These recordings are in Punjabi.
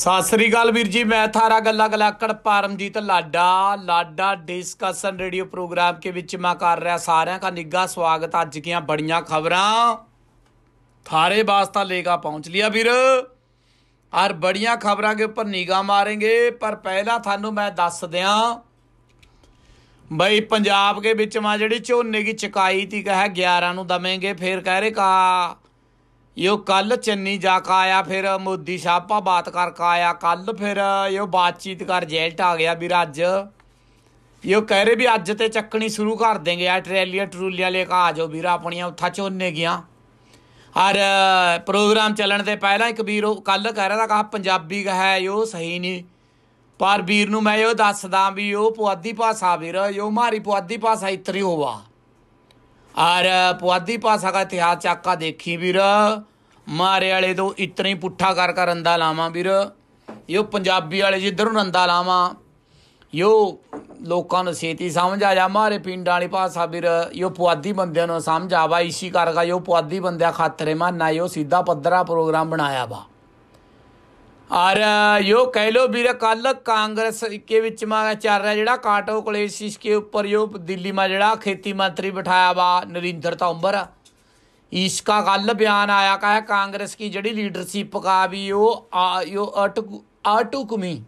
ਸਤਿ ਸ੍ਰੀ ਅਕਾਲ ਵੀਰ ਜੀ ਮੈਂ ਥਾਰਾ ਗੱਲਾਂ ਗਲਾਕੜ ਪਰਮਜੀਤ ਲਾਡਾ ਲਾਡਾ ਡਿਸਕਸ਼ਨ ਰੇਡੀਓ ਪ੍ਰੋਗਰਾਮ ਕੇ ਵਿੱਚ ਮੈਂ ਕਰ ਰਿਹਾ ਸਾਰਿਆਂ ਦਾ ਨਿੱਘਾ ਸਵਾਗਤ ਅੱਜ ਕੀਆਂ ਬੜੀਆਂ ਖਬਰਾਂ ਥਾਰੇ ਵਾਸਤਾ ਲੇਗਾ ਪਹੁੰਚ ਲਿਆ ਵੀਰ ਔਰ ਬੜੀਆਂ ਖਬਰਾਂ ਕੇ ਉੱਪਰ ਨਿਗਾ ਮਾਰਾਂਗੇ ਪਰ ਪਹਿਲਾਂ ਤੁਹਾਨੂੰ ਮੈਂ ਦੱਸ ਦਿਆਂ ਬਈ ਪੰਜਾਬ ਕੇ ਵਿੱਚ ਮਾ ਜਿਹੜੀ ਝੋਨੇ ਦੀ ਚਕਾਈ ਤੀ ਕਹੇ 11 ਨੂੰ ਦਵੇਂਗੇ ਫੇਰ ਕਹਿ ਰਹੇ ਕਾ ਯੋ ਕੱਲ ਚੰਨੀ ਜਾ ਕੇ ਆਇਆ ਫਿਰ ਮੋਦੀ ਸਾਹਿਬਾ ਪਾ ਬਾਤ ਕਰਕੇ ਆਇਆ ਕੱਲ ਫਿਰ ਯੋ ਬਾਤਚੀਤ ਕਰ ਜੈਲਟ ਆ ਗਿਆ ਵੀਰ ਅੱਜ ਯੋ ਕਹਿ ਰਹੇ ਵੀ ਅੱਜ ਤੇ ਚੱਕਣੀ ਸ਼ੁਰੂ ਕਰ ਦੇਂਗੇ ਆ ਟਰੈਲੀਆਂ ਟਰੂਲੀਆਂ ਲੈ ਕੇ ਆ ਜਾਓ ਵੀਰ ਆਪਣੀਆਂ ਉੱਥਾ ਚੋਨੇ ਗਿਆ ਔਰ ਪ੍ਰੋਗਰਾਮ ਚੱਲਣ ਦੇ ਪਹਿਲਾਂ ਇੱਕ ਵੀਰ ਕੱਲ ਕਹਿ ਰਿਹਾ ਤਾਂ ਕਹਾ ਪੰਜਾਬੀ ਹੈ ਯੋ ਸਹੀ ਨਹੀਂ ਪਰ ਵੀਰ ਨੂੰ ਮੈਂ ਇਹ ਦੱਸਦਾ ਵੀ ਉਹ ਪੁਆਧੀ ਭਾਸ਼ਾ ਵੀਰ ਯੋ ਮਾਰੀ ਪੁਆਧੀ ਭਾਸ਼ਾ ਇਤਰੀ ਹੋਵਾ ਔਰ ਪੁਆਦੀ ਪਾਸਾ ਦਾ ਇਤਿਹਾਸ ਚੱਕਾ ਦੇਖੀ ਵੀਰ ਮਾਰੇ ਵਾਲੇ ਤੋਂ ਇਤਨਾ ਹੀ ਪੁੱਠਾ ਕਰ ਕਰ ਰੰਦਾ ਲਾਵਾਂ ਵੀਰ ਯੋ ਪੰਜਾਬੀ ਵਾਲੇ ਜਿੱਧਰੋਂ ਰੰਦਾ ਲਾਵਾਂ ਯੋ ਲੋਕਾਂ ਨੂੰ ਛੇਤੀ ਸਮਝ ਆ ਜਾ ਮਾਰੇ ਪਿੰਡਾਂ ਵਾਲੀ ਭਾਸ਼ਾ ਵੀਰ ਯੋ ਪੁਆਦੀ ਬੰਦਿਆਂ ਨੂੰ ਸਮਝ ਆਵਾ ਇਸੀ ਕਰਗਾ ਯੋ ਪੁਆਦੀ ਬੰਦਿਆਂ ਖਾਤਰੇ ਮਾ ਨਾ ਯੋ ਸਿੱਧਾ ਪੱਧਰਾ ਪ੍ਰੋਗਰਾਮ ਬਣਾਇਆ ਵਾ ਔਰ ਯੋ ਕਹਿ ਲੋ ਵੀਰ ਕੱਲ ਕਾਂਗਰਸ ਕੇ ਵਿੱਚ ਮਾ ਚੱਲ ਰਿਹਾ ਜਿਹੜਾ ਕਾਟੋ ਕਲੇਸ਼ਿਸ ਕੇ ਉੱਪਰ ਯੋ ਦਿੱਲੀ ਮਾ ਜਿਹੜਾ ਖੇਤੀ ਮੰਤਰੀ ਬਿਠਾਇਆ ਵਾ ਨਰਿੰਦਰ ਤੋਂਬਰ ਇਸ ਕਾ ਗੱਲ ਬਿਆਨ ਆਇਆ ਕਾ ਹੈ ਕਾਂਗਰਸ ਕੀ ਜਿਹੜੀ ਲੀਡਰਸ਼ਿਪ ਕਾ ਵੀ ਉਹ ਯੋ ਆਟੂ ਕੁਮੀ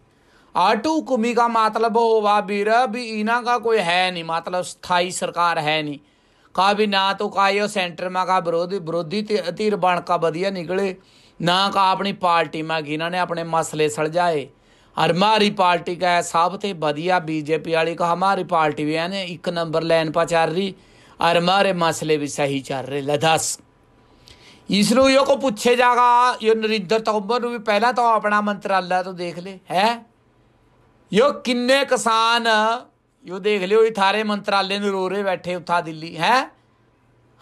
ਆਟੂ ਕੁਮੀ ਦਾ ਮਤਲਬ ਉਹ ਵਾ ਵੀਰ ਵੀ ਇਹਨਾਂ ਦਾ ਕੋਈ ਹੈ ਨਹੀਂ ਮਤਲਬ ਸਥਾਈ ਸਰਕਾਰ ਹੈ ਨਹੀਂ ਕਾ ਵੀ ਨਾ ਤੋ ਕਾਇਓ ਸੈਂਟਰ ਮਾ ਕਾ ਵਿਰੋਧੀ ਵਿਰੋਧੀ ਤੇ ਅਧੀਰ ਬਣ ਕਾ ਵਧੀਆ ਨਿਕਲੇ ਨਾ ਕਾ ਆਪਣੀ ਪਾਰਟੀ ਮੈਂ ਕੀ ਨੇ ਆਪਣੇ ਮਸਲੇ ਸਲਝਾਏ ਅਰ ਮਾਰੀ ਪਾਰਟੀ ਕਾ ਸਭ ਤੇ ਵਧੀਆ ਬੀਜੇਪੀ ਵਾਲੀ ਕਾ ਹਮਾਰੀ ਪਾਰਟੀ ਵੀ ਐਨੇ ਇੱਕ ਨੰਬਰ ਲੈਨ ਪਾ ਚੱਲ ਰਹੀ ਅਰ ਮਾਰੇ ਮਸਲੇ ਵੀ ਸਹੀ ਚੱਲ ਰਹੇ ਲਦਸ ਇਸ ਨੂੰ ਇਹ ਕੋ ਪੁੱਛੇ ਜਾਗਾ ਇਹ ਨਰਿੰਦਰ ਤੋਂਬਰ ਨੂੰ ਵੀ ਪਹਿਲਾਂ ਤਾਂ ਆਪਣਾ ਮੰਤਰਾਲਾ ਤੋਂ ਦੇਖ ਲੈ ਹੈ ਯੋ ਕਿੰਨੇ ਕਿਸਾਨ ਇਹ ਦੇਖ ਲਿਓ ਇਹ ਥਾਰੇ ਮੰਤਰਾਲੇ ਨੂੰ ਰੋਰੇ ਬੈਠੇ ਉੱਥਾ ਦਿੱਲੀ ਹੈ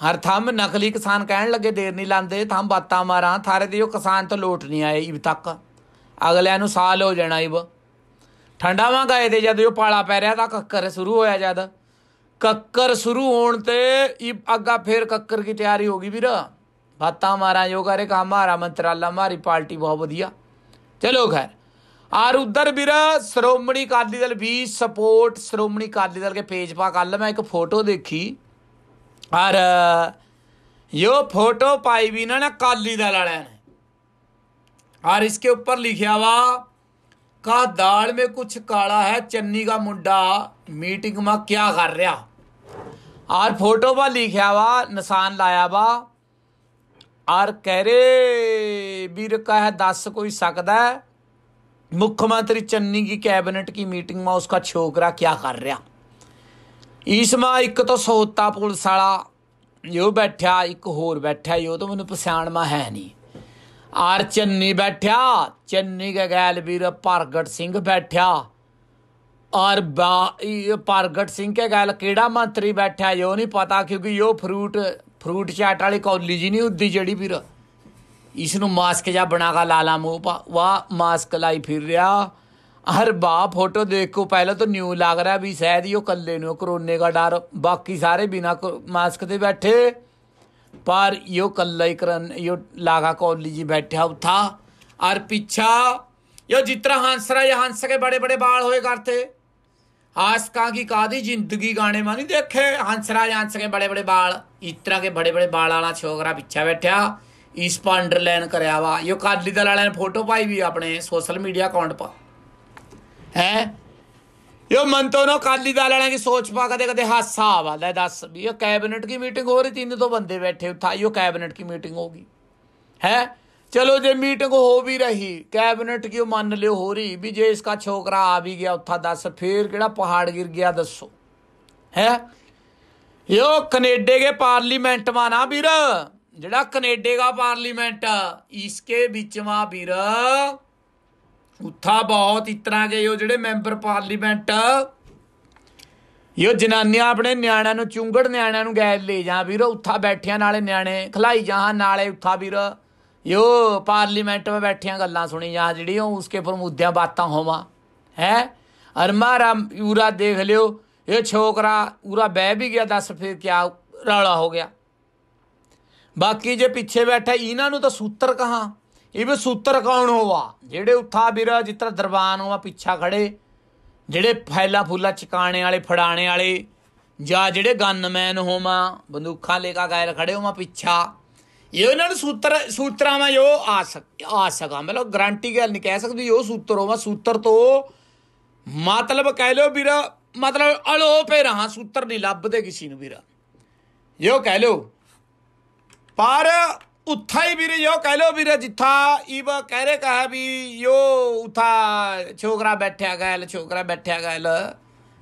ਹਰ ਥੰਮ ਨਕਲੀ ਕਿਸਾਨ ਕਹਿਣ ਲੱਗੇ ਦੇਰ ਨਹੀਂ ਲਾਂਦੇ ਥੰਮ ਬਾਤਾਂ ਮਾਰਾਂ ਥਾਰੇ ਦੀ ਉਹ ਕਿਸਾਨ ਤੋਂ ਲੋਟ ਨਹੀਂ ਆਏ ਇਬ ਤੱਕ ਅਗਲਿਆਂ ਨੂੰ ਸਾਲ ਹੋ ਜਾਣਾ ਇਬ ਠੰਡਾ ਵਾਂ ਗਏ ਦੇ ਜਦ ਉਹ ਪਾਲਾ ਪੈ ਰਿਹਾ ਤਾਂ ਕੱਕਰ ਸ਼ੁਰੂ ਹੋਇਆ ਜਦ ਕੱਕਰ ਸ਼ੁਰੂ ਹੋਣ ਤੇ ਇਬ ਅੱਗਾ ਫੇਰ ਕੱਕਰ ਦੀ ਤਿਆਰੀ ਹੋ ਗਈ ਵੀਰ ਬਾਤਾਂ ਮਾਰਾਂ ਜੋ ਕਰੇ ਕਾ ਮਾਰਾ ਮੰਤਰਾਲਾ ਮਾਰੀ ਪਾਰਟੀ ਬਹੁਤ ਵਧੀਆ ਚਲੋ ਖੈਰ ਆਰ ਉਧਰ ਵੀਰ ਸ਼੍ਰੋਮਣੀ ਅਕਾਲੀ ਦਲ ਵੀ ਸਪੋਰਟ ਸ਼੍ਰੋਮਣੀ ਅਕਾਲੀ ਦਲ ਕੇ ਪੇਜ ਪਾ ਕੱਲ ਮੈਂ ਇੱਕ ਫੋਟੋ ਦੇਖੀ ਔਰ यो फोटो पाई भी ना काली का लड़न है और इसके ऊपर लिखा वा का दाल में कुछ काला है चन्नी का मुंडा मीटिंग में क्या कर रहा और फोटो पर लिखा वा निशान लाया वा और कह रहे वीर का है दस कोई सकता है मुख्यमंत्री चन्नी की कैबिनेट की मीटिंग में उसका छोकरा क्या कर रहा ਈਸਮਾ ਇੱਕ ਤਾਂ ਸੋਤਾ ਪੁਲਿਸ ਵਾਲਾ ਜੋ ਬੈਠਿਆ ਇੱਕ ਹੋਰ ਬੈਠਾ ਜੋ ਤਾਂ ਮੈਨੂੰ ਪਛਾਣ ਮਾ ਹੈ ਨਹੀਂ ਆਰ ਚੰਨੀ ਬੈਠਿਆ ਚੰਨੀ ਗੈਲ ਵੀਰ ਪ੍ਰਗਟ ਸਿੰਘ ਬੈਠਾ ਔਰ ਪ੍ਰਗਟ ਸਿੰਘ ਕੇ ਗੱਲ ਕਿਹੜਾ ਮੰਤਰੀ ਬੈਠਾ ਜੋ ਨਹੀਂ ਪਤਾ ਕਿਉਂਕਿ ਇਹ ਫਰੂਟ ਫਰੂਟ ਚਾਟ ਵਾਲੀ ਕੌਲੀ ਜੀ ਨਹੀਂ ਹੁੰਦੀ ਜਿਹੜੀ ਵੀਰ ਇਸ ਨੂੰ ਮਾਸਕ ਜਾਂ ਬਣਾਗਾ ਲਾਲਾ ਮੂੰਹ ਪਾ ਵਾ ਮਾਸਕ ਲਾਈ ਫਿਰ ਰਿਹਾ अरे बा फोटो देखो पहले तो न्यू लग रहा है भी शायद यो कल लेने कोरोने का डर बाकी सारे बिना मास्क से बैठे पर यो कल ही करन यो लागा कॉलेज बैठा हाँ, था और पीछा यो जितना हांसरा या हांस के बड़े बड़े बाल होए करते आज का की कादी जिंदगी गाने मानी देखे हंसरा हंस के बड़े बड़े बाल इस तरह के बड़े बड़े बाल वाला छोकरा पीछा बैठा इस पर अंडरलाइन करावा यो काली दल वाले ने फोटो पाई भी अपने सोशल मीडिया अकाउंट पर ਹੈ ਯੋ ਮੰਤੋਂ ਨਾ ਕਾਲੀ ਦਾ ਲੈਣਾ ਕਿ ਸੋਚ ਪਾ ਕਦੇ ਕਦੇ ਹਾਸਾ ਆਵਾਦਾ ਦੱਸ ਵੀ ਇਹ ਕੈਬਨਿਟ ਕੀ ਮੀਟਿੰਗ ਹੋ ਰਹੀ ਤਿੰਨ ਤੋਂ ਬੰਦੇ ਬੈਠੇ ਇਹ ਕੈਬਨਿਟ ਕੀ ਮੀਟਿੰਗ ਹੋਗੀ ਹੈ ਚਲੋ ਜੇ ਮੀਟਿੰਗ ਹੋ ਵੀ ਰਹੀ ਕੈਬਨਿਟ ਕੀ ਮੰਨ ਲਿਓ ਹੋ ਰਹੀ ਵੀ ਜੇ ਇਸਕਾ ਛੋਕਰਾ ਆ ਵੀ ਗਿਆ ਉੱਥਾ ਦੱਸ ਫੇਰ ਕਿਹੜਾ ਪਹਾੜ ਗਿਰ ਗਿਆ ਦੱਸੋ ਹੈ ਯੋ ਕੈਨੇਡੇ ਦੇ ਪਾਰਲੀਮੈਂਟ ਮਾ ਨਾ ਵੀਰ ਜਿਹੜਾ ਕੈਨੇਡੇ ਦਾ ਪਾਰਲੀਮੈਂਟ ਇਸਕੇ ਵਿੱਚ ਮਾ ਵੀਰ ਉੱਥਾ ਬਹੁਤ ਇਤਰਾ ਗਏ ਉਹ ਜਿਹੜੇ ਮੈਂਬਰ ਪਾਰਲੀਮੈਂਟ ਯੋ ਜਨਾਨੀਆਂ ਆਪਣੇ ਨਿਆਣਿਆਂ ਨੂੰ ਚੁੰਗੜ ਨਿਆਣਿਆਂ ਨੂੰ ਗੈਰ ਲੈ ਜਾ ਵੀਰ ਉੱਥਾ ਬੈਠਿਆਂ ਨਾਲੇ ਨਿਆਣੇ ਖਲਾਈ ਜਾਂ ਨਾਲੇ ਉੱਥਾ ਵੀਰ ਯੋ ਪਾਰਲੀਮੈਂਟ ਵਿੱਚ ਬੈਠਿਆਂ ਗੱਲਾਂ ਸੁਣੀ ਜਾ ਜਿਹੜੀ ਉਹ ਉਸਕੇ ਮੁੱਦਿਆਂ ਬਾਤਾਂ ਹੋਵਾਂ ਹੈ ਅਰਮਾਰਾ ਯੂਰਾ ਦੇਖ ਲਿਓ ਇਹ ਛੋਕਰਾ ਉਰਾ ਬਹਿ ਵੀ ਗਿਆ ਦੱਸ ਫਿਰ ਕਿਆ ਰੌਲਾ ਹੋ ਗਿਆ ਬਾਕੀ ਜੇ ਪਿੱਛੇ ਬੈਠਾ ਇਹਨਾਂ ਨੂੰ ਤਾਂ ਸੂਤਰ ਕਹਾ ਇਹ ਸੂਤਰ ਕੌਣ ਹੋਵਾ ਜਿਹੜੇ ਉੱਥਾ ਬਿਰਾ ਜਿੱਤਰ ਦਰਬਾਨ ਹੋਵਾ ਪਿੱਛਾ ਖੜੇ ਜਿਹੜੇ ਫੈਲਾ ਫੁੱਲਾ ਚਕਾਣੇ ਵਾਲੇ ਫੜਾਣੇ ਵਾਲੇ ਜਾਂ ਜਿਹੜੇ ਗਨਮੈਨ ਹੋਵਾ ਬੰਦੂਖਾਂ ਲੈ ਕੇ ਗਾਇਰ ਖੜੇ ਹੋਵਾ ਪਿੱਛਾ ਇਹ ਉਹਨਾਂ ਨੂੰ ਸੂਤਰ ਸੂਤਰਾਂ ਮੈਂ ਜੋ ਆ ਸਕ ਆ ਸਕਾਂ ਮਤਲਬ ਗਰੰਟੀ ਗੱਲ ਨਹੀਂ ਕਹਿ ਸਕਦੀ ਉਹ ਸੂਤਰ ਹੋਵਾ ਸੂਤਰ ਤੋਂ ਮਤਲਬ ਕਹਿ ਲਿਓ ਵੀਰਾ ਮਤਲਬ ਅਲੋਪੇ ਰਹਾ ਸੂਤਰ ਨਹੀਂ ਲੱਭਦੇ ਕਿਸੇ ਨੂੰ ਵੀਰਾ ਇਹੋ ਕਹਿ ਲਿਓ ਪਰ उत्था ਵੀਰੇ ਜੋ यो कह लो बीरे जिथा इब ਕਹਿ ਰੇ ਕਹਾ ਵੀ ਯੋ उथा ਛੋਕਰਾ ਬੈਠਿਆ ਗੈਲ ਛੋਕਰਾ ਬੈਠਿਆ गैल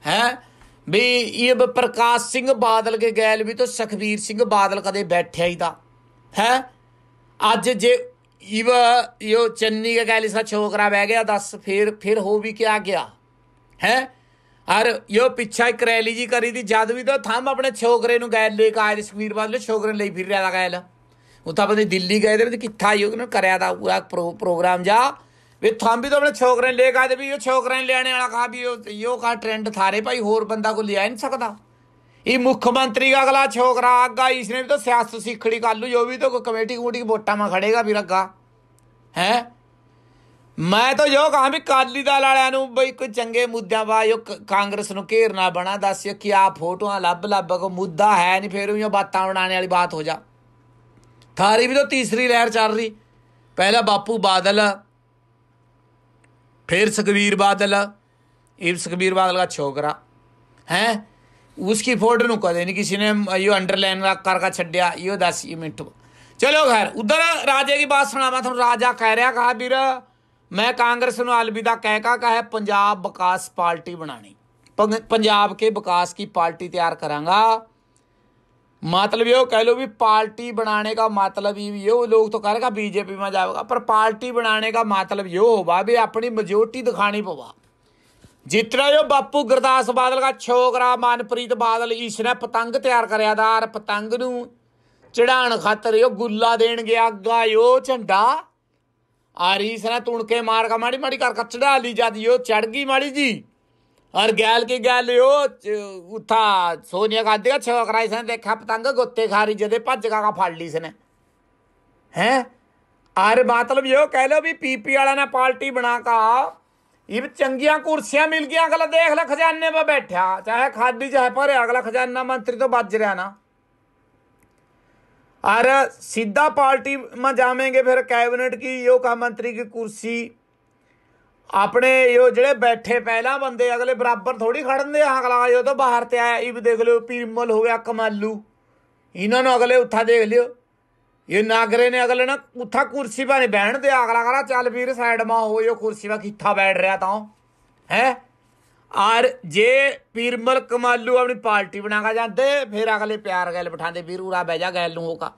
ਹੈ ਵੀ ਇਹ ਪ੍ਰਕਾਸ਼ ਸਿੰਘ ਬਾਦਲ ਕੇ ਗੈਲ ਵੀ ਤੋਂ ਸਖਵੀਰ ਸਿੰਘ ਬਾਦਲ ਕਦੇ ਬੈਠਿਆ ਹੀ ਦਾ ਹੈ ਅੱਜ ਜੇ ਇਵ ਯੋ ਚੰਨੀ ਕੇ ਗੈਲ ਸਾ ਛੋਕਰਾ ਬਹਿ ਗਿਆ ਦੱਸ ਫਿਰ ਫਿਰ ਹੋ ਵੀ ਕਿਆ ਗਿਆ ਹੈ ਅਰ ਯੋ ਪਿੱਛਾ ਕਰੈਲੀ ਜੀ ਕਰੀ ਦੀ ਜਦ ਵੀ ਤਾਂ ਥੰਮ ਆਪਣੇ ਛੋਕਰੇ ਨੂੰ ਗੈਲ ਲੈ ਕੇ ਆਏ ਸਖਵੀਰ ਬਾਦਲ ਛੋਕਰੇ ਲਈ ਫਿਰ ਰਿਹਾ ਗੈਲ ਤਾਂ ਆਪਣੇ ਦਿੱਲੀ ਗਏ पनि किथा ਕਿੱਥਾ किन ਉਹਨਾਂ ਕਰਿਆ ਦਾ ਪੂਰਾ ਪ੍ਰੋਗਰਾਮ ਜਾ ਵੇ ਥਾਂ ਵੀ ਤਾਂ ਆਪਣੇ ਛੋਕਰੇ ਲੈ ਕੇ ਆਦੇ ਵੀ ਇਹ ਛੋਕਰੇ ਲੈਣੇ ਵਾਲਾ ਕਹਾ ਵੀ ਉਹ ਯੋ ਕਾ ਟ੍ਰੈਂਡ ਥਾਰੇ ਭਾਈ ਹੋਰ ਬੰਦਾ ਕੋ ਲਿਆ ਨਹੀਂ ਸਕਦਾ ਇਹ ਮੁੱਖ ਮੰਤਰੀ ਦਾ ਅਗਲਾ ਛੋਕਰਾ ਆਗਾ ਨੇ ਵੀ ਤਾਂ ਸਿਆਸਤ ਸਿੱਖੜੀ ਕਰ ਲੂ ਜੋ ਵੀ ਤਾਂ ਕੋ ਕਮੇਟੀ ਕਮੇਟੀ ਵੋਟਾਂ ਮਾ ਖੜੇਗਾ ਵੀ ਰੱਗਾ ਹੈ ਮੈਂ ਤਾਂ ਯੋ ਕਾ ਵੀ ਕਾਲੀ ਦਾ ਵਾਲਿਆਂ ਨੂੰ ਬਈ ਕੋ ਚੰਗੇ ਮੁੱਦਿਆਂ ਬਾ ਯੋ ਕਾਂਗਰਸ ਨੂੰ ਘੇਰਨਾ ਬਣਾ ਦੱਸਿਓ ਕਿ ਆ ਫੋਟੋਆਂ ਲੱਭ ਲੱਭ ਕੋ ਮੁੱਦਾ ਹੈ ਨਹੀਂ ਫੇਰ ਉਹ ਬਾਤਾਂ ਬਣਾਉਣ ਵਾਲੀ ਬਾਤ ਹੋ ਜਾ थारी भी तो तीसरी लहर चल रही पहला बापू बादल फिर सुखबीर बादल इब सुखबीर बादल का छोकरा हैं उसकी फोटो नु कदे नहीं किसी ने यो अंडरलाइन करके छड्या यो दस यो मिनट चलो खैर उधर राजे की बात सुनावा थो राजा कह रहा कहा वीर मैं कांग्रेस नु अलविदा कहका कहा पंजाब विकास पार्टी बनानी पंजाब के विकास की पार्टी तैयार करांगा मतलब ये कह लो भी पार्टी बनाने का मतलब ही ये ਲੋਕ ਤਾਂ ਕਰੇਗਾ बीजेपी में ਜਾਵੇਗਾ ਪਰ ਪਾਰਟੀ बनाने ਦਾ ਮਤਲਬ यो ਹੋਵਾ ਵੀ ਆਪਣੀ मेजोरिटी ਦਿਖਾਣੀ ਪਵਾ ਜਿੱਤਰਾ ਜੋ ਬਾਪੂ ਗੁਰਦਾਸ ਬਾਦਲ ਦਾ ਛੋਕਰਾ ਮਨਪ੍ਰੀਤ ਬਾਦਲ ਈਸ਼ਨਾ ਪਤੰਗ ਤਿਆਰ ਕਰਿਆ ਦਾਰ ਪਤੰਗ ਨੂੰ ਚੜਾਣ ਖਾਤਰ ਉਹ ਗੁੱਲਾ ਦੇਣ ਗਿਆ ਗਾ ਉਹ ਝੰਡਾ ਆਰੀ ਸਨਾ ਤੁਣਕੇ ਮਾਰ ਕਾ ਮਾੜੀ ਮਾੜੀ ਕਰ ਕਚੜਾ ਲਈ ਜਦ ਉਹ ਚੜ ਗਈ ਮਾੜੀ ਜੀ और गैल की गैल ओ उत्था सोनिया गांधी का कराई इसने देखा पतंग गोते खा रही जदे भज का फल ली इसने हैं अरे मतलब यो कह लो भी पीपी वाला ने पार्टी बना का ये चंगिया कुर्सियां मिल गई अगला देख ला खजाने पर बैठा चाहे खादी चाहे पर अगला खजाना मंत्री तो बज रहा ना अरे सीधा पार्टी में जावेंगे फिर कैबिनेट की यो मंत्री की कुर्सी ਆਪਣੇ ਇਹ ਜਿਹੜੇ ਬੈਠੇ ਪਹਿਲਾ ਬੰਦੇ ਅਗਲੇ ਬਰਾਬਰ ਥੋੜੀ ਖੜਨਦੇ ਆ ਅਗਲਾ ਜੋ ਤੋਂ ਬਾਹਰ ਤੇ ਆਇਆ ਇਹ ਵੀ ਦੇਖ ਲਿਓ ਪੀਰਮਲ ਹੋ ਗਿਆ ਕਮਾਲੂ ਇਹਨਾਂ ਨੂੰ ਅਗਲੇ ਉੱਥਾ ਦੇਖ ਲਿਓ ਇਹ ਨਾਗਰੇ ਨੇ ਅਗਲੇ ਨਾ ਉੱਥਾ ਕੁਰਸੀ ਭਾਣੇ ਬਹਿਣ ਦੇ ਅਗਲਾ ਕਹਿੰਦਾ ਚੱਲ ਵੀਰ ਸਾਈਡ ਮਾ ਹੋ ਜੋ ਕੁਰਸੀ ਵਾ ਕਿੱਥਾ ਬੈਠ ਰਿਹਾ ਤਾਂ ਹੈ ਔਰ ਜੇ ਪੀਰਮਲ ਕਮਾਲੂ ਆਪਣੀ ਪਾਰਟੀ ਬਣਾਗਾ ਜਾਂਦੇ ਫਿਰ ਅਗਲੇ ਪਿਆਰ ਗੱਲ ਬਿਠਾਉਂਦੇ ਵੀਰ ਉਰਾ ਬਹਿ ਜਾ ਗੈਲ ਨੂੰ ਹੋਗਾ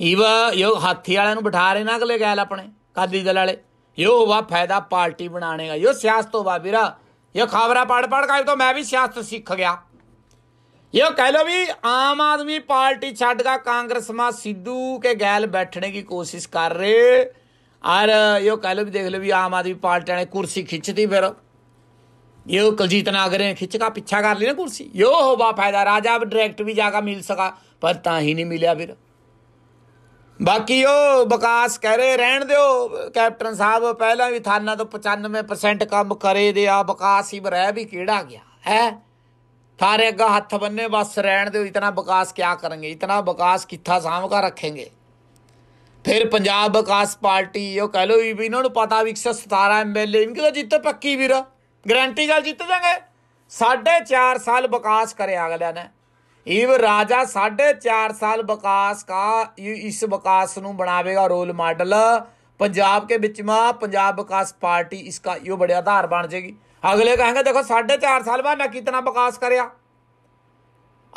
ਇਹ ਵਾ ਇਹ ਹਾਥੀ ਵਾਲਿਆਂ ਨੂੰ ਬਿਠਾ ਰਹੇ ਨਾ ਅਗਲੇ ਗੈਲ ਆਪਣੇ ਕਾਦੀ ਦਲ ਵਾਲੇ ਯੋ ਵਾ ਫਾਇਦਾ ਪਾਰਟੀ ਬਣਾਣੇਗਾ ਯੋ ਸਿਆਸਤੋ ਵਾ ਵੀਰਾ ਯੋ ਖਾਬਰਾ ਪੜ ਪੜ ਕੇ ਤੋ ਮੈਂ ਵੀ ਸਿਆਸਤ ਸਿੱਖ ਗਿਆ ਯੋ ਕਹਿ ਲੋ ਵੀ ਆਮ ਆਦਮੀ ਪਾਰਟੀ ਛੱਡ ਕੇ ਕਾਂਗਰਸ ਮਾ ਸਿੱਧੂ ਕੇ ਗੈਲ ਬੈਠਣੇ ਦੀ ਕੋਸ਼ਿਸ਼ ਕਰ ਰਹੇ ਔਰ ਯੋ ਕਹਿ ਲੋ ਵੀ ਦੇਖ ਲੋ ਵੀ ਆਮ ਆਦਮੀ ਪਾਰਟੀ ਵਾਲੇ ਕੁਰਸੀ ਖਿੱਚਦੀ ਫਿਰ ਯੋ ਕੁਲਜੀਤ ਨਾਗਰੇ ਖਿੱਚਗਾ ਪਿੱਛਾ ਕਰ ਲਈ ਨਾ ਕੁਰਸੀ ਯੋ ਹੋ ਵਾ ਫਾਇਦਾ ਰਾਜਾ ਡਾਇਰੈਕਟ ਵੀ ਜਾ ਕੇ ਮਿਲ ਸਕਾ ਪਰ ਤਾਂ ਹੀ ਨਹੀਂ ਮਿਲਿਆ ਫਿਰ ਬਾਕੀ ਉਹ ਵਿਕਾਸ ਕਹਿ ਰਹੇ ਰਹਿਣ ਦਿਓ ਕੈਪਟਨ ਸਾਹਿਬ ਪਹਿਲਾਂ ਵੀ ਥਾਨਾ ਤੋਂ 95% ਕੰਮ ਕਰੇ ਦੇ ਆ ਵਿਕਾਸ ਹੀ ਬਰਹਿ ਵੀ ਕਿਹੜਾ ਗਿਆ ਹੈ ਥਾਰੇ ਅੱਗਾ ਹੱਥ ਬੰਨੇ ਬਸ ਰਹਿਣ ਦਿਓ ਇਤਨਾ ਵਿਕਾਸ ਕਿਆ ਕਰਾਂਗੇ ਇਤਨਾ ਵਿਕਾਸ ਕਿੱਥਾ ਸਾਂਭ ਕੇ ਰੱਖेंगे ਫਿਰ ਪੰਜਾਬ ਵਿਕਾਸ ਪਾਰਟੀ ਉਹ ਕਹ ਲੋ ਵੀ ਇਹਨਾਂ ਨੂੰ ਪਤਾ ਵੀ 117 ਐਮਐਲਏ ਇਨਕੇ ਤਾਂ ਜਿੱਤ ਪੱਕੀ ਵੀਰ ਗਰੰਟੀ ਗੱਲ ਜਿੱਤ ਜਾਗੇ 4.5 ਸਾਲ ਵਿਕਾਸ ਕਰਿਆ ਅਗਲਿਆਂ ਨੇ ਇਹ ਰਾਜਾ ਸਾਢੇ 4 ਸਾਲ ਵਿਕਾਸ ਕਾ ਇਸ ਵਿਕਾਸ ਨੂੰ ਬਣਾਵੇਗਾ ਰੋਲ ਮਾਡਲ ਪੰਜਾਬ ਕੇ ਵਿੱਚ ਮਾ ਪੰਜਾਬ ਵਿਕਾਸ ਪਾਰਟੀ ਇਸ ਦਾ ਇਹ ਬੜਾ ਆਧਾਰ ਬਣ ਜੇਗੀ ਅਗਲੇ ਕਹਾਂਗੇ ਦੇਖੋ ਸਾਢੇ 4 ਸਾਲ ਬਾਅਦ ਨਾ ਕਿਤਨਾ ਵਿਕਾਸ ਕਰਿਆ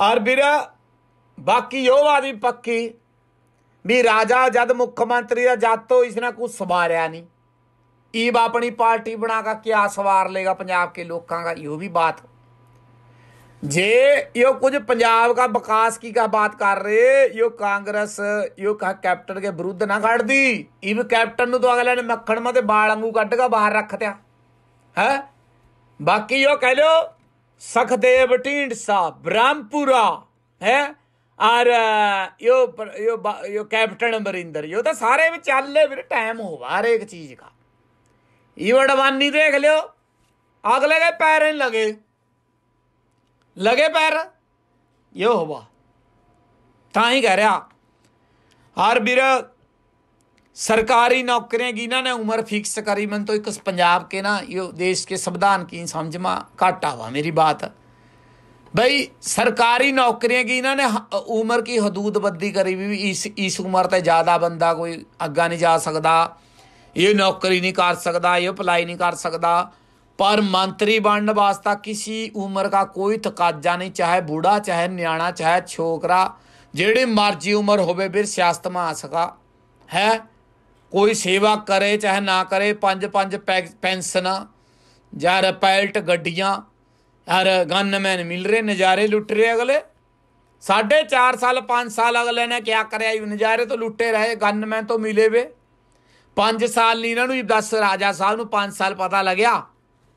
ਔਰ ਵੀਰਾ ਬਾਕੀ ਉਹ ਵਾਦੀ ਪੱਕੀ ਵੀ ਰਾਜਾ ਜਦ ਮੁੱਖ ਮੰਤਰੀ ਦਾ ਜਾਤੋ ਇਸ ਨਾਲ ਕੋਈ ਸਵਾਰਿਆ ਨਹੀਂ ਇਹ ਆਪਣੀ ਪਾਰਟੀ ਬਣਾ ਕੇ ਕਿਆ ਸਵਾਰ ਲੇਗਾ ਪੰਜਾਬ ਕੇ ਲੋਕਾਂ ਦਾ ਇਹ ਵੀ ਬਾਤ जे यो कुछ पंजाब का विकास की का बात कर रहे यो कांग्रेस यो कहा कैप्टन के विरुद्ध ना काट दी इव कैप्टन तो अगले ने मक्खण मते अंगू कट का बाहर रख दिया है बाकी यो कह लो सखदेव ढींडसा ब्रह्मपुरा है और यो यो यो कैप्टन अमरिंदर यो तो सारे भी चल ले फिर टाइम हो हर एक चीज का इव अडवानी देख लियो अगले के पैर नहीं लगे ਲਗੇ ਪੈਰ ਹੋਵਾ ਤਾਂ ਹੀ ਕਹਿ ਰਿਹਾ ਹਰ ਵੀਰ ਸਰਕਾਰੀ ਨੌਕਰੀਆਂ ਕੀ ਨਾ ਨੇ ਉਮਰ ਫਿਕਸ ਕਰੀ ਮਨ ਤੋਂ ਇੱਕ ਪੰਜਾਬ ਕੇ ਨਾ ਇਹ ਦੇਸ਼ ਕੇ ਸੰਵਿਧਾਨ ਕੀ ਸਮਝਮਾ ਘਟਾਵਾ ਮੇਰੀ ਬਾਤ ਬਈ ਸਰਕਾਰੀ ਨੌਕਰੀਆਂ ਕੀ ਨਾ ਨੇ ਉਮਰ ਕੀ ਹਦੂਦ ਬੱਦੀ ਕਰੀ ਵੀ ਇਸ ਇਸ ਉਮਰ ਤੇ ਜ਼ਿਆਦਾ ਬੰਦਾ ਕੋਈ ਅੱਗਾ ਨਹੀਂ ਜਾ ਸਕਦਾ ਇਹ ਨੌਕਰੀ ਨਹੀਂ ਕਰ ਸਕਦਾ ਇਹ ਅਪਲਾਈ ਨਹੀਂ ਕਰ ਸਕਦਾ ਪਰ ਮੰਤਰੀ ਬਣਨ ਵਾਸਤਾ ਕਿਸੇ ਉਮਰ ਦਾ ਕੋਈ ਤਕਾਜ਼ਾ ਨਹੀਂ ਚਾਹੇ ਬੁੜਾ ਚਾਹੇ ਨਿਆਣਾ ਚਾਹੇ ਛੋਕਰਾ ਜਿਹੜੀ ਮਰਜ਼ੀ ਉਮਰ ਹੋਵੇ ਫਿਰ ਸਿਆਸਤ ਮਾ ਆ ਸਕਾ ਹੈ ਕੋਈ ਸੇਵਾ ਕਰੇ ਚਾਹੇ ਨਾ ਕਰੇ ਪੰਜ ਪੰਜ ਪੈਨਸ਼ਨਾਂ ਜਾਂ ਰਪੈਲਟ ਗੱਡੀਆਂ ਹਰ ਗਨਮੈਨ ਮਿਲ ਰਹੇ ਨਜ਼ਾਰੇ ਲੁੱਟ ਰਹੇ ਅਗਲੇ ਸਾਢੇ 4 ਸਾਲ 5 ਸਾਲ ਅਗਲੇ ਨੇ ਕਿਆ ਕਰਿਆ ਇਹ ਨਜ਼ਾਰੇ ਤੋਂ ਲੁੱਟੇ ਰਹੇ ਗਨਮੈਨ ਤੋਂ ਮਿਲੇ ਵੇ 5 ਸਾਲ ਨਹੀਂ ਇਹਨਾਂ ਨੂੰ 10 ਰਾਜਾ ਸਾਹਿਬ ਨੂੰ 5 ਸਾਲ ਪਤਾ ਲੱਗਿਆ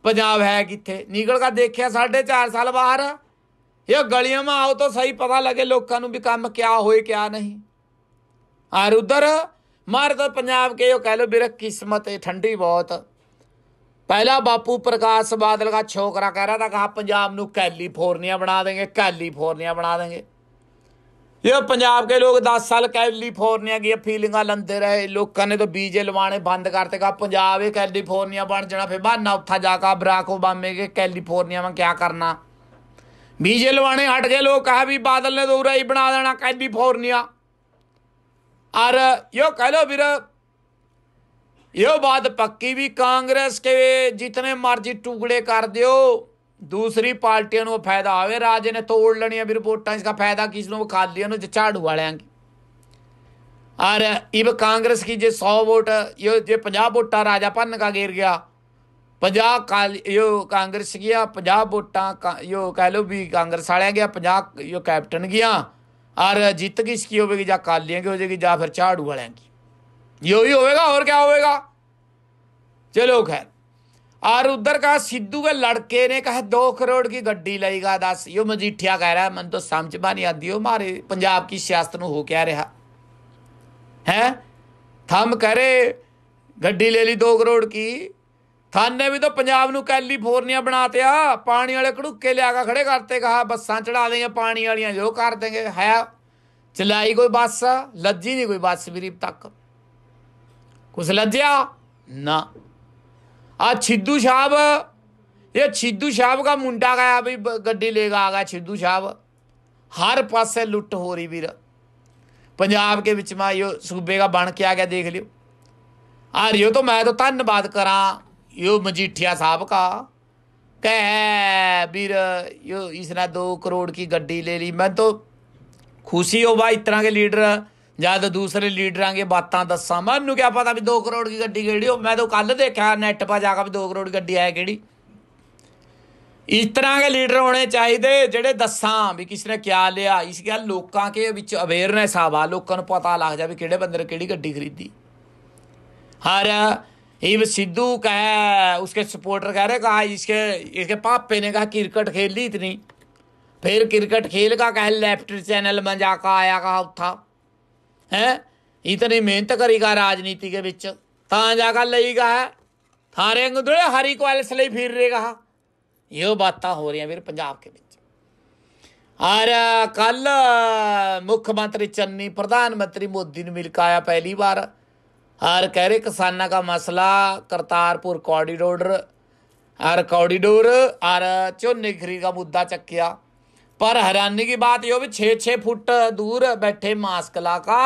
ਪੰਜਾਬ ਹੈ ਕਿੱਥੇ ਨਿਕਲ ਕੇ ਦੇਖਿਆ ਸਾਢੇ 4 ਸਾਲ ਬਾਹਰ ਇਹ ਗਲੀਆਂ ਮਾ ਆਉ ਤਾਂ ਸਹੀ ਪਤਾ ਲਗੇ ਲੋਕਾਂ ਨੂੰ ਵੀ ਕੰਮ ਕਿਆ ਹੋਏ ਕਿਆ ਨਹੀਂ ਆਰ ਉਧਰ मार ਪੰਜਾਬ ਕੇ ਉਹ ਕਹਿ ਲੋ लो ਕਿਸਮਤ किस्मत ਠੰਡੀ ਬਹੁਤ ਪਹਿਲਾ ਬਾਪੂ ਪ੍ਰਕਾਸ਼ ਬਾਦਲ ਦਾ ਛੋਕਰਾ ਕਹਿ ਰਿਹਾ ਤਾਂ था कहा ਪੰਜਾਬ ਨੂੰ ਕੈਲੀਫੋਰਨੀਆ ਬਣਾ ਦੇਗੇ ਕੈਲੀਫੋਰਨੀਆ ਬਣਾ ਦੇਗੇ ਯਾ ਪੰਜਾਬ ਕੇ ਲੋਕ 10 ਸਾਲ ਕੈਲੀਫੋਰਨੀਆ ਗਿਆ ਫੀਲਿੰਗਾਂ ਲੰਦੇ ਰਹੇ ਲੋਕਾਂ ਨੇ ਤਾਂ ਵੀਜ਼ੇ ਲਵਾਣੇ ਬੰਦ ਕਰਤੇ ਕਾ ਪੰਜਾਬ ਇਹ ਕੈਲੀਫੋਰਨੀਆ ਬਣ ਜਾਣਾ ਫੇ ਬਾਨਾ ਉੱਥਾ ਜਾ ਕੇ ਬਰਾਕ ਓਬਾਮੇ ਕੇ ਕੈਲੀਫੋਰਨੀਆ ਮੈਂ ਕੀ ਕਰਨਾ ਵੀਜ਼ੇ ਲਵਾਣੇ ਹਟ ਗਏ ਲੋਕ ਕਹਾ ਵੀ ਬਾਦਲ ਨੇ ਦੂਰਾ ਹੀ ਬਣਾ ਦੇਣਾ ਕੈਲੀਫੋਰਨੀਆ ਅਰ ਯੋ ਕਹ ਲੋ ਵੀਰ ਯੋ ਬਾਤ ਪੱਕੀ ਵੀ ਕਾਂਗਰਸ ਕੇ ਜਿਤਨੇ ਮਰਜ਼ੀ ਟੁਕੜੇ ਕਰ ਦਿਓ ਦੂਸਰੀ ਪਾਰਟੀਆਂ ਨੂੰ ਫਾਇਦਾ ਆਵੇ ਰਾਜ ਨੇ ਤੋੜ ਲੈਣੀ ਆ ਵੀ ਰਿਪੋਰਟਾਂ ਇਸ ਦਾ ਫਾਇਦਾ ਕਿਸ ਨੂੰ ਖਾਲੀਆਂ ਨੂੰ ਝਾੜੂ ਵਾਲਿਆਂ ਕੀ ਔਰ ਇਹ ਕਾਂਗਰਸ ਕੀ ਜੇ 100 ਵੋਟ ਇਹ ਜੇ 50 ਵੋਟਾਂ ਰਾਜਾ ਪੰਨ ਕਾ ਗੇਰ ਗਿਆ 50 ਕਾਲ ਇਹ ਕਾਂਗਰਸ ਗਿਆ 50 ਵੋਟਾਂ ਇਹ ਕਹ ਲੋ ਵੀ ਕਾਂਗਰਸ ਵਾਲਿਆਂ ਗਿਆ 50 ਇਹ ਕੈਪਟਨ ਗਿਆ ਔਰ ਜਿੱਤ ਕਿਸ ਕੀ ਹੋਵੇਗੀ ਜਾਂ ਕਾਲੀਆਂ ਕੀ ਹੋ ਜੇਗੀ ਜਾਂ ਫਿਰ ਝਾੜੂ ਵਾਲਿਆਂ ਕੀ ਇਹੋ ਹੀ ਹੋਵੇਗਾ ਹੋਰ ਕੀ ਹੋਵੇਗਾ ਚਲੋ ਖੈਰ और उधर का ਸਿੱਧੂ के ਲੜਕੇ ਨੇ कहा दो ਕਰੋੜ ਕੀ ਗੱਡੀ लेगा ਦੱਸ यो ਮਜੀਠਿਆ ਕਹਿ रहा ਮਨ ਤੋਂ ਸਮਝ समझ में नहीं आती मारे पंजाब की सियासत ਨੂੰ ਹੋ ਕਿਆ ਰਿਹਾ ਹੈ ਥੰਮ ਕਰੇ ਗੱਡੀ ਲੈ ਲਈ 2 ਕਰੋੜ ਕੀ ਥਾਨੇ ਵੀ ਤਾਂ ਪੰਜਾਬ ਨੂੰ ਕੈਲੀਫੋਰਨੀਆ ਬਣਾਤਿਆ ਪਾਣੀ ਵਾਲੇ ਕੜੁੱਕੇ ਲਿਆ ਕੇ ਖੜੇ ਕਰਤੇ ਕਹਾ ਬੱਸਾਂ ਚੜਾ ਦੇਗੇ ਪਾਣੀ ਵਾਲੀਆਂ ਜੋ ਕਰ ਦੇਗੇ ਹੈ ਚਲਾਈ ਕੋਈ ਬੱਸ ਲੱਜੀ ਨਹੀਂ ਕੋਈ ਬੱਸ ਵੀਰੀਬ ਤੱਕ ਕੁਛ ਲੱਜਿਆ ਨਾ ਆ ਛਿੱਦੂ ਸ਼ਾਹਬ ਇਹ ਛਿੱਦੂ ਸ਼ਾਹਬ ਦਾ ਮੁੰਡਾ ਆਇਆ ਵੀ ਗੱਡੀ ਲੈ ਕੇ ਆ ਗਿਆ ਛਿੱਦੂ ਸ਼ਾਹਬ ਹਰ ਪਾਸੇ ਲੁੱਟ ਹੋ ਰਹੀ ਵੀਰ ਪੰਜਾਬ ਦੇ ਵਿੱਚ ਮਾ ਇਹ ਸੂਬੇ ਦਾ ਬਣ ਕੇ ਆ ਗਿਆ ਦੇਖ ਲਿਓ ਆ ਰਿਓ ਤਾਂ ਮੈਂ ਤਾਂ ਧੰਨਵਾਦ ਕਰਾਂ ਇਹ ਮਜੀਠਿਆ ਸਾਹਿਬ ਦਾ ਕਹੇ ਵੀਰ ਇਹ ਇਸ ਨਾਲ 2 ਕਰੋੜ ਦੀ ਗੱਡੀ ਲੈ ਲਈ ਮੈਂ ਤਾਂ ਖੁਸ਼ੀ ਹੋ ਬਾਈ ਇਤਰਾ ਦੇ ਲੀਡਰ ਜਦ दूसरे लीडर के ਬਾਤਾਂ दसा मैं ਕੀ ਪਤਾ ਵੀ 2 ਕਰੋੜ ਦੀ ਗੱਡੀ ਕਿਹੜੀ ਉਹ ਮੈਂ ਤਾਂ ਕੱਲ ਦੇਖਿਆ ਨੈਟ 'ਪਾ ਜਾ ਕੇ ਵੀ 2 ਕਰੋੜ ਦੀ कि इस तरह के लीडर होने चाहिए जेडे दसा भी किसी ने क्या लिया इस गल लोगों के बिच अवेयरनेस आवा लोगों को पता लग जाए भी कि बंद ने कि गड्डी खरीदी हर इव सिद्धू कह उसके सपोर्टर कह रहे कहा इसके इसके पापे ने कहा क्रिकेट खेली इतनी फिर क्रिकेट खेल का कह लेफ्ट चैनल में जाकर आया कहा उत्था है ਇਤਨੀ ਮਿਹਨਤ ਕਰੀਗਾ ਰਾਜਨੀਤੀ ਦੇ ਵਿੱਚ ਤਾਂ ਜਾ ਕੇ ਲਈਗਾ ਥਾਰੇ हरी ਹਰੀ ਕੋਇਲਸ ਲਈ यो बात हो रही फिर पंजाब के ਪੰਜਾਬ और कल मुख्यमंत्री चन्नी प्रधानमंत्री मोदी ने मिलकर आया पहली बार और कह रहे किसान का मसला करतारपुर कॉरिडोर और कॉरिडोर और झोने खरीद का मुद्दा चक्या पर हैरानी की बात यो भी छे छे फुट दूर बैठे मास्क लाका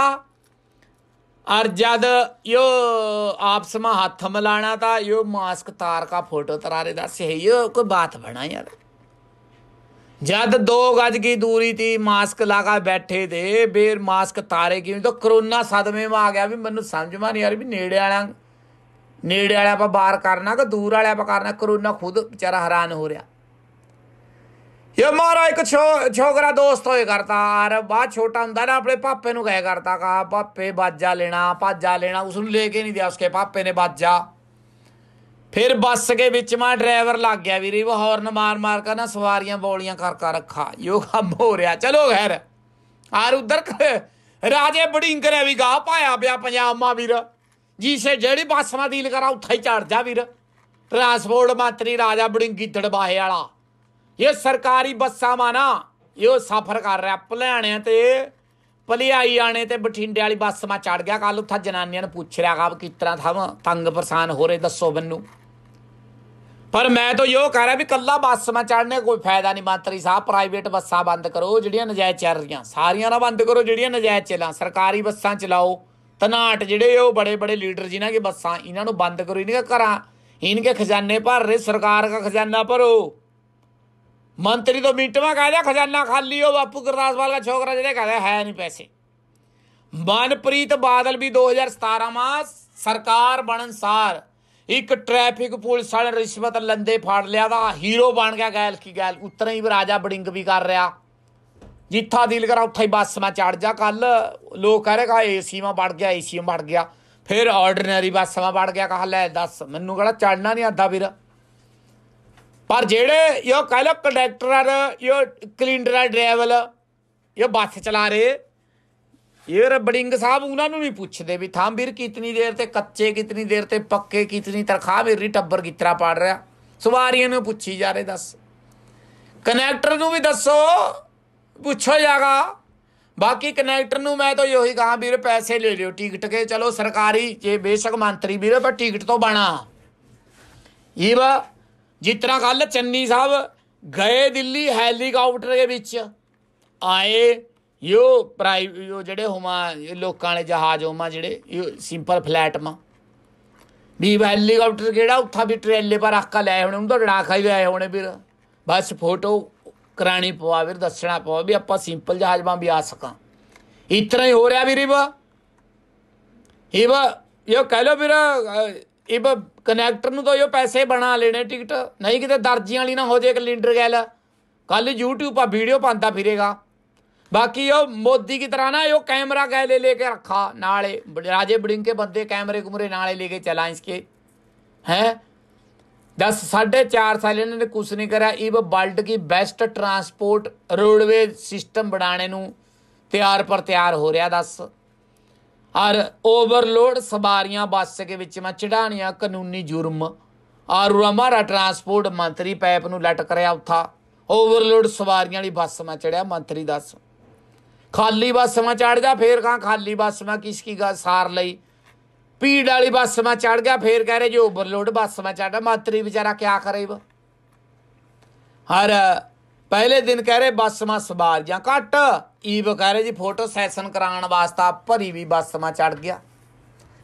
और जद यो आपस में हाथ मिलाना था यो मास्क तार का फोटो तरा रहे था सही यो कोई बात बना यार जद दो गज की दूरी थी मास्क लाकर बैठे थे बेर मास्क तारे की तो कोरोना सदमे में आ गया भी मैं समझ में नहीं यार भी नेड़े आया नेड़े वाले पर बार करना कि दूर वाले पर करना कोरोना खुद बेचारा हैरान हो रहा ਯਾ ਮਾਰਾ ਇੱਕ ਛੋਕਰਾ ਦੋਸਤ ਹੋਏ ਕਰਤਾ ਯਾਰ ਬਾਹ ਛੋਟਾ ਹੁੰਦਾ ਨਾ ਆਪਣੇ ਪਾਪੇ ਨੂੰ ਗਏ ਕਰਤਾ ਕਾ ਪਾਪੇ ਬਾਜਾ ਲੈਣਾ ਪਾਜਾ ਲੈਣਾ ਉਸ ਨੂੰ ਲੈ ਕੇ ਨਹੀਂ ਦਿਆ ਉਸਕੇ ਪਾਪੇ ਨੇ ਬਾਜਾ ਫਿਰ ਬੱਸ ਕੇ ਵਿੱਚ ਮਾ ਡਰਾਈਵਰ ਲੱਗ ਗਿਆ ਵੀਰੇ ਉਹ ਹਾਰਨ ਮਾਰ ਮਾਰ ਕੇ ਨਾ ਸਵਾਰੀਆਂ ਬੋਲੀਆਂ ਕਰ ਕਰ ਰੱਖਾ ਯੋ ਕੰਮ ਹੋ ਰਿਹਾ ਚਲੋ ਖੈਰ ਆਰ ਉਧਰ ਰਾਜੇ ਬੜਿੰਗਰੇ ਹੈ ਵੀ ਗਾ ਪਾਇਆ ਪਿਆ ਪੰਜਾਬ ਮਾ ਵੀਰ ਜੀ ਸੇ ਜਿਹੜੀ ਬੱਸ ਮਾ ਡੀਲ ਕਰਾ ਉੱਥੇ ਹੀ ਚੜ ਜਾ ਵੀਰ ਟਰਾਂਸਪੋਰਟ ਮੰਤਰੀ ਰਾਜਾ ਬੜਿੰਗੀ ਤੜਬਾਹੇ ਵਾਲਾ ਇਹ ਸਰਕਾਰੀ ਬੱਸਾਂ ਮਾ ਇਹ ਸਫ਼ਰ ਕਰ ਰਿਹਾ ਭਲੈਣਿਆਂ ਤੇ ਭਲਿਆਈ ਆਣੇ ਤੇ ਬਠਿੰਡੇ ਵਾਲੀ ਬੱਸ ਮਾ ਚੜ ਗਿਆ ਕੱਲ ਉੱਥਾ ਜਨਾਨੀਆਂ ਨੂੰ ਪੁੱਛ ਰਿਹਾ ਆਪ ਕਿਸ ਤਰ੍ਹਾਂ ਥਾਂ ਤੰਗ ਪਰੇਸ਼ਾਨ ਹੋ ਰਹੇ ਦੱਸੋ ਮੈਨੂੰ ਪਰ ਮੈਂ ਤਾਂ ਇਹੋ ਕਹਿ ਰਿਹਾ ਵੀ ਕੱਲਾ ਬੱਸ ਮਾ ਚੜਨੇ ਕੋਈ ਫਾਇਦਾ ਨਹੀਂ ਮੰਤਰੀ ਸਾਹਿਬ ਪ੍ਰਾਈਵੇਟ ਬੱਸਾਂ ਬੰਦ ਕਰੋ ਜਿਹੜੀਆਂ ਨਜਾਇਜ਼ ਚੱਲ ਰਹੀਆਂ ਸਾਰੀਆਂ ਨਾ ਬੰਦ ਕਰੋ ਜਿਹੜੀਆਂ ਨਜਾਇਜ਼ ਚੱਲਾਂ ਸਰਕਾਰੀ ਬੱਸਾਂ ਚਲਾਓ ਤਨਾਟ ਜਿਹੜੇ ਉਹ ਬੜੇ ਬੜੇ ਲੀਡਰ ਜਿਨ੍ਹਾਂ ਕੇ ਬੱਸਾਂ ਇਹਨਾਂ ਨੂੰ ਬੰਦ ਕਰੋ ਇਹਨਾਂ ਦੇ ਘਰਾਂ ਇਹਨਾਂ ਦੇ ਖਜ਼ਾਨੇ ਭਰ ਰਹੇ ਸਰਕਾਰ ਦਾ ਖਜ਼ਾਨਾ ਭਰੋ ਮੰਤਰੀ ਤੋਂ मिनट में कह ਖਜ਼ਾਨਾ ਖਾਲੀ ਹੋ ਬਾਪੂ बापू ਦਾ ਛੋਕਰਾ ਜਿਹੜੇ ਕਹਦਾ ਹੈ ਨਹੀਂ ਪੈਸੇ ਮਨਪ੍ਰੀਤ ਬਾਦਲ ਵੀ 2017 ਮਾਸ ਸਰਕਾਰ ਬਣਨ ਸਾਰ ਇੱਕ ਟ੍ਰੈਫਿਕ ਪੁਲਿਸ ਵਾਲੇ ਰਿਸ਼ਵਤ ਲੰਦੇ ਫੜ ਲਿਆ ਦਾ ਹੀਰੋ ਬਣ ਗਿਆ ਗੈਲ ਕੀ ਗੈਲ ਉਤਰਾ ਹੀ ਰਾਜਾ ਬੜਿੰਗ ਵੀ ਕਰ ਰਿਹਾ ਜਿੱਥਾ ਦਿਲ ਕਰਾ ਉੱਥੇ ਹੀ ਬੱਸ ਮੈਂ ਚੜ ਜਾ ਕੱਲ ਲੋਕ ਕਹ ਕਾ ਏਸੀ ਮਾ ਵੜ ਗਿਆ ਏਸੀ ਮਾ ਵੜ ਗਿਆ ਫਿਰ ਆਰਡੀਨਰੀ ਬੱਸ ਮਾ ਵੜ ਗਿਆ ਕਹ ਲੈ ਦੱਸ ਮੈਨੂੰ ਕਿਹੜਾ ਚੜਨਾ ਨਹੀਂ ਆਦਾ ਵੀਰ ਪਰ ਜਿਹੜੇ ਇਹ ਕਹ ਲੋ ਕੰਡਕਟਰ ਇਹ ਕਲਿੰਡਰ ਡਰਾਈਵਰ ਇਹ ਬੱਸ ਚਲਾ ਰਹੇ ਇਹ ਰਬੜਿੰਗ ਸਾਹਿਬ ਉਹਨਾਂ ਨੂੰ ਵੀ ਪੁੱਛਦੇ ਵੀ ਥਾਂ ਵੀਰ ਕਿਤਨੀ ਦੇਰ ਤੇ ਕੱਚੇ ਕਿਤਨੀ ਦੇਰ ਤੇ ਪੱਕੇ ਕਿਤਨੀ ਤਰਖਾਹ ਮੇਰੀ ਟੱਬਰ ਕਿਤਰਾ ਪਾੜ ਰਿਹਾ ਸਵਾਰੀਆਂ ਨੂੰ ਪੁੱਛੀ ਜਾ ਰਹੇ ਦੱਸ ਕਨੈਕਟਰ ਨੂੰ ਵੀ ਦੱਸੋ ਪੁੱਛੋ ਜਾਗਾ ਬਾਕੀ ਕਨੈਕਟਰ ਨੂੰ ਮੈਂ ਤਾਂ ਇਹੋ ਹੀ ਕਹਾਂ ਵੀਰ ਪੈਸੇ ਲੈ ਲਿਓ ਟਿਕਟ ਕੇ ਚਲੋ ਸਰਕਾਰੀ ਜੇ ਬੇਸ਼ੱਕ ਮੰਤਰੀ ਵੀਰ ਪਰ ਟਿਕਟ ਤੋਂ ਬਣਾ ਇਹ ਵਾ ਜਿਸ ਤਰ੍ਹਾਂ ਗੱਲ ਚੰਨੀ ਸਾਹਿਬ ਗਏ ਦਿੱਲੀ ਹੈਲੀਕਾਪਟਰ ਦੇ ਵਿੱਚ ਆਏ ਯੋ ਪ੍ਰਾਈਵੇਟ ਉਹ ਜਿਹੜੇ ਹੋਮਾ ਲੋਕਾਂ ਵਾਲੇ ਜਹਾਜ਼ ਹੋਮਾ ਜਿਹੜੇ ਸਿੰਪਲ ਫਲੈਟ ਮਾ ਵੀ ਹੈਲੀਕਾਪਟਰ ਕਿਹੜਾ ਉੱਥਾ ਵੀ ਟ੍ਰੇਲੇ ਪਰ ਆਕਾ ਲੈ ਹੁਣ ਉਹਨੂੰ ਤਾਂ ਡਾਕਾ ਹੀ ਆਏ ਹੁਣੇ ਵੀਰ ਬਸ ਫੋਟੋ ਕਰਾਣੀ ਪਵਾ ਵੀਰ ਦੱਸਣਾ ਪਵਾ ਵੀ ਆਪਾਂ ਸਿੰਪਲ ਜਹਾਜ਼ ਮਾਂ ਵੀ ਆ ਸਕਾਂ ਇਤਨਾ ਹੀ ਹੋ ਰਿਹਾ ਵੀਰ ਇਹ ਇਹ ਇਹ ਕਹਿ ਲੋ ਵੀਰ ਇਹ ਕਨੈਕਟਰ ਨੂੰ ਤਾਂ ਜੋ ਪੈਸੇ ਬਣਾ ਲੈਣੇ ਟਿਕਟ ਨਹੀਂ ਕਿਤੇ ਦਰਜੀਆਂ ਵਾਲੀ ਨਾ ਹੋ ਜੇ ਕਲਿੰਡਰ ਗੈਲ ਕੱਲ YouTube 'ਪਾ ਵੀਡੀਓ ਪਾਉਂਦਾ ਫਿਰੇਗਾ ਬਾਕੀ ਉਹ ਮੋਦੀ ਕੀ ਤਰ੍ਹਾਂ ਨਾ ਉਹ ਕੈਮਰਾ ਗੈ ਲੈ ਲੈ ਕੇ ਰੱਖਾ ਨਾਲੇ ਰਾਜੇ ਬੜਿੰਕੇ ਬੰਦੇ ਕੈਮਰੇ ਕੁਮਰੇ ਨਾਲੇ ਲੈ ਕੇ ਚਲਾ ਇਸਕੇ ਹੈ 10 4 ਸਾਲ ਇਹਨਾਂ ਨੇ ਕੁਝ ਨਹੀਂ ਕਰਿਆ ਇਹ ਵਰਲਡ ਕੀ ਬੈਸਟ ਟਰਾਂਸਪੋਰਟ ਰੋਡਵੇ ਸਿਸਟਮ ਬਣਾਉਣੇ ਨੂੰ ਤਿਆਰ ਪਰ ਤਿਆਰ ਹੋ ਰਿਹਾ ਦੱਸ ਔਰ ਓਵਰਲੋਡ ਸਵਾਰੀਆਂ ਬੱਸ ਦੇ ਵਿੱਚ ਮੈਂ ਚੜਾਣੀਆਂ ਕਾਨੂੰਨੀ ਜੁਰਮ ਔਰ ਰਮਾਰਾ ਟਰਾਂਸਪੋਰਟ ਮੰਤਰੀ ਪੈਪ ਨੂੰ ਲਟਕ ਰਿਹਾ ਉਥਾ ਓਵਰਲੋਡ ਸਵਾਰੀਆਂ ਵਾਲੀ ਬੱਸ ਮੈਂ ਚੜਿਆ ਮੰਤਰੀ ਦੱਸ ਖਾਲੀ ਬੱਸ ਮੈਂ ਚੜ ਗਿਆ ਫੇਰ ਕਹਾਂ ਖਾਲੀ ਬੱਸ ਮੈਂ ਕਿਸ ਕੀ ਗਾ ਸਾਰ ਲਈ ਪੀੜ ਵਾਲੀ ਬੱਸ ਮੈਂ ਚੜ ਗਿਆ ਫੇਰ ਕਹ ਰਹੇ ਜੀ ਓਵਰਲੋਡ ਬੱਸ ਮੈਂ ਚੜਾ ਮੰਤਰੀ ਵਿਚਾਰਾ ਕਿਆ ਕਰੇ ਵਾ ਹਰ ਪਹਿਲੇ ਦਿਨ ਕਹ ਰਹੇ ਬੱਸ ਮੈਂ ਜਾਂ ਕੱਟ ਈ ਬਕਾਰੇ ਜੀ ਫੋਟੋ ਸੈਸ਼ਨ ਕਰਾਉਣ ਵਾਸਤਾ ਭਰੀ ਵੀ ਬਸ ਸਮਾ ਚੜ ਗਿਆ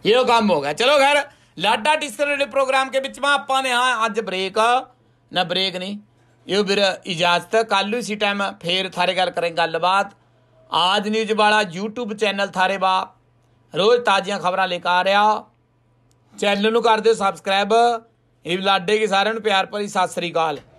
ਇਹੋ ਕੰਮ ਹੋ ਗਿਆ ਚਲੋ ਘਰ ਲਾਡਾ ਡਿਸਟਰਡ ਪ੍ਰੋਗਰਾਮ ਕੇ ਵਿੱਚ ਮਾ ਆਪਾਂ ਨੇ ਹਾਂ ਅੱਜ ਬ੍ਰੇਕ ਨਾ ਬ੍ਰੇਕ ਨਹੀਂ ਇਹ ਵੀਰ ਇਜਾਜ਼ਤ ਕੱਲੂ ਸੀ ਟਾਈਮ ਫੇਰ ਥਾਰੇ ਗੱਲ ਕਰੇ ਗੱਲਬਾਤ ਆਜ ਨਿਊਜ਼ ਵਾਲਾ YouTube ਚੈਨਲ ਥਾਰੇ ਬਾ ਰੋਜ਼ ਤਾਜ਼ੀਆਂ ਖਬਰਾਂ ਲੈ ਕੇ ਆ ਰਿਹਾ ਚੈਨਲ ਨੂੰ ਕਰ ਦਿਓ ਸਬਸਕ੍ਰਾਈਬ ਇਹ ਲਾਡੇ ਕੇ ਸਾਰਿਆਂ ਨੂੰ ਪਿਆਰ ਭਰੀ ਸਤਿ ਸ੍ਰੀ ਅਕਾਲ